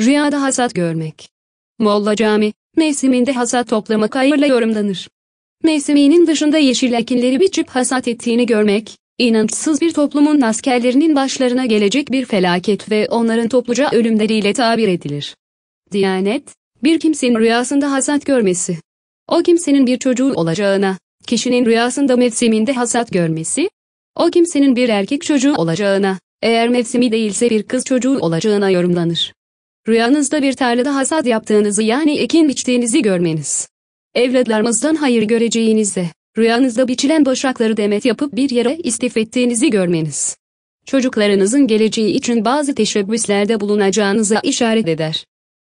Rüyada hasat görmek. Molla Cami, mevsiminde hasat toplamak hayırla yorumlanır. Mevsiminin dışında yeşil ekinleri biçip hasat ettiğini görmek, inançsız bir toplumun askerlerinin başlarına gelecek bir felaket ve onların topluca ölümleriyle tabir edilir. Diyanet, bir kimsenin rüyasında hasat görmesi. O kimsenin bir çocuğu olacağına, kişinin rüyasında mevsiminde hasat görmesi, o kimsenin bir erkek çocuğu olacağına, eğer mevsimi değilse bir kız çocuğu olacağına yorumlanır. Rüyanızda bir tarlada hasat yaptığınızı yani ekin biçtiğinizi görmeniz. Evlatlarımızdan hayır göreceğinizi, rüyanızda biçilen başakları demet yapıp bir yere istif ettiğinizi görmeniz. Çocuklarınızın geleceği için bazı teşebbüslerde bulunacağınıza işaret eder.